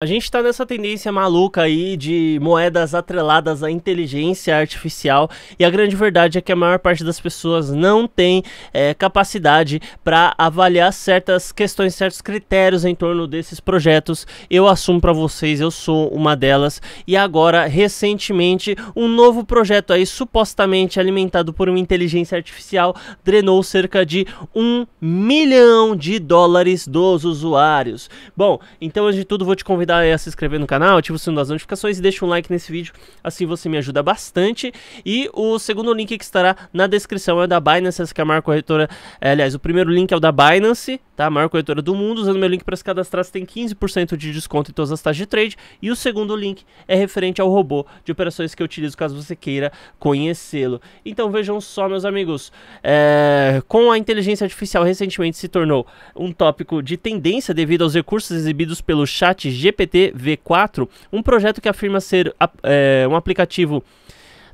A gente está nessa tendência maluca aí de moedas atreladas à inteligência artificial e a grande verdade é que a maior parte das pessoas não tem é, capacidade para avaliar certas questões, certos critérios em torno desses projetos. Eu assumo para vocês, eu sou uma delas. E agora, recentemente, um novo projeto aí supostamente alimentado por uma inteligência artificial drenou cerca de um milhão de dólares dos usuários. Bom, então antes de tudo vou te convidar dar é se inscrever no canal, ativa o sino das notificações e deixa um like nesse vídeo, assim você me ajuda bastante. E o segundo link que estará na descrição é o da Binance, essa que é a maior corretora, é, aliás, o primeiro link é o da Binance, tá? A maior corretora do mundo, usando meu link para se cadastrar você tem 15% de desconto em todas as taxas de trade. E o segundo link é referente ao robô de operações que eu utilizo caso você queira conhecê-lo. Então vejam só, meus amigos, é... com a inteligência artificial recentemente se tornou um tópico de tendência devido aos recursos exibidos pelo chat GPT GPT V4, um projeto que afirma ser é, um aplicativo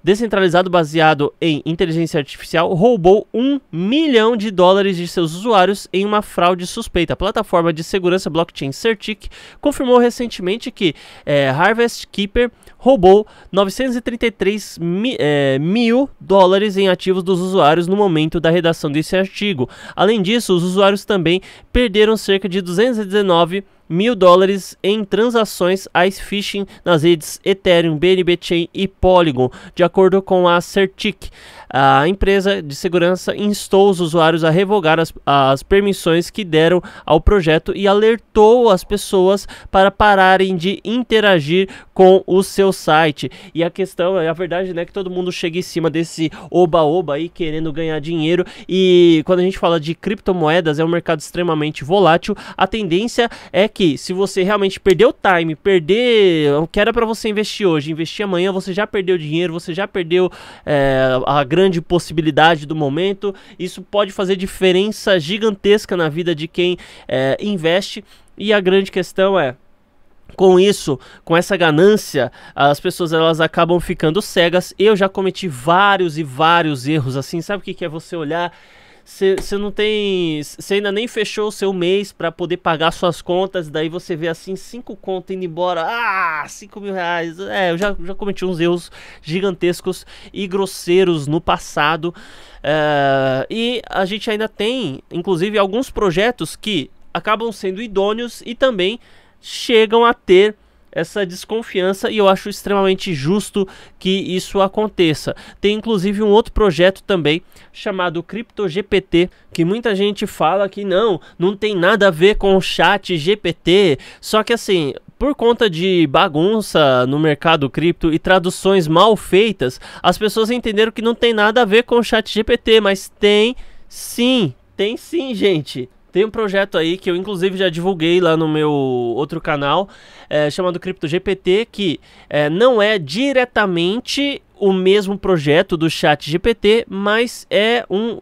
descentralizado baseado em inteligência artificial roubou um milhão de dólares de seus usuários em uma fraude suspeita. A plataforma de segurança blockchain Certic confirmou recentemente que é, Harvest Keeper roubou 933 mi, é, mil dólares em ativos dos usuários no momento da redação desse artigo. Além disso, os usuários também perderam cerca de 219 mil dólares em transações ice phishing nas redes Ethereum, BNB Chain e Polygon, de acordo com a Certic. A empresa de segurança instou os usuários a revogar as, as permissões que deram ao projeto e alertou as pessoas para pararem de interagir com o seu site. E a questão, é a verdade é né, que todo mundo chega em cima desse oba-oba aí querendo ganhar dinheiro. E quando a gente fala de criptomoedas, é um mercado extremamente volátil. A tendência é que que se você realmente perder o time, perder o que era é para você investir hoje, investir amanhã, você já perdeu dinheiro, você já perdeu é, a grande possibilidade do momento. Isso pode fazer diferença gigantesca na vida de quem é, investe. E a grande questão é, com isso, com essa ganância, as pessoas elas acabam ficando cegas. Eu já cometi vários e vários erros assim. Sabe o que é você olhar você não tem. Você ainda nem fechou o seu mês para poder pagar suas contas, daí você vê assim, cinco contas indo embora. Ah, cinco mil reais. É, eu já, já cometi uns erros gigantescos e grosseiros no passado. Eh, e a gente ainda tem, inclusive, alguns projetos que acabam sendo idôneos e também chegam a ter essa desconfiança e eu acho extremamente justo que isso aconteça. Tem inclusive um outro projeto também chamado CryptoGPT, que muita gente fala que não, não tem nada a ver com o chat GPT, só que assim, por conta de bagunça no mercado cripto e traduções mal feitas, as pessoas entenderam que não tem nada a ver com o chat GPT, mas tem sim, tem sim, gente. Tem um projeto aí que eu inclusive já divulguei lá no meu outro canal, é, chamado GPT que é, não é diretamente o mesmo projeto do Chat GPT, mas é um,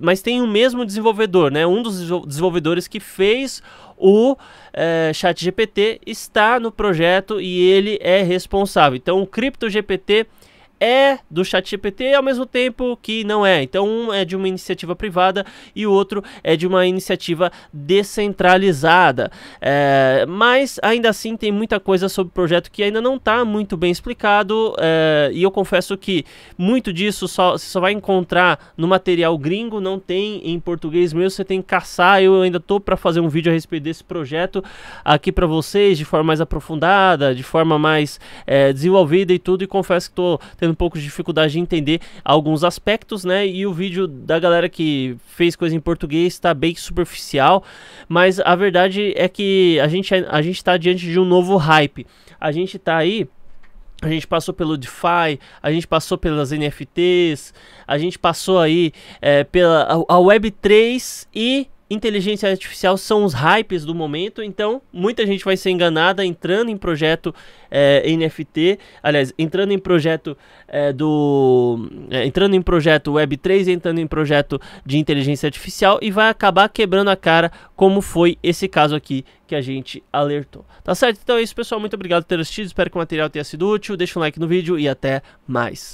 mas tem o mesmo desenvolvedor, né? Um dos desenvolvedores que fez o é, Chat GPT está no projeto e ele é responsável. Então, o cripto GPT é do ChatGPT ao mesmo tempo que não é. Então, um é de uma iniciativa privada e o outro é de uma iniciativa descentralizada. É, mas ainda assim tem muita coisa sobre o projeto que ainda não está muito bem explicado. É, e eu confesso que muito disso só, você só vai encontrar no material gringo, não tem em português mesmo. Você tem que caçar. Eu ainda tô para fazer um vídeo a respeito desse projeto aqui para vocês de forma mais aprofundada, de forma mais é, desenvolvida e tudo. E confesso que estou tendo um pouco de dificuldade de entender alguns aspectos, né? E o vídeo da galera que fez coisa em português está bem superficial, mas a verdade é que a gente é, a gente está diante de um novo hype. A gente está aí a gente passou pelo DeFi, a gente passou pelas NFTs, a gente passou aí é, pela a, a Web3 e inteligência artificial são os hypes do momento, então muita gente vai ser enganada entrando em projeto é, eh, NFT, aliás, entrando em projeto é, do. É, entrando em projeto Web3, entrando em projeto de inteligência artificial e vai acabar quebrando a cara, como foi esse caso aqui que a gente alertou. Tá certo? Então é isso, pessoal. Muito obrigado por ter assistido. Espero que o material tenha sido útil. Deixa um like no vídeo e até mais.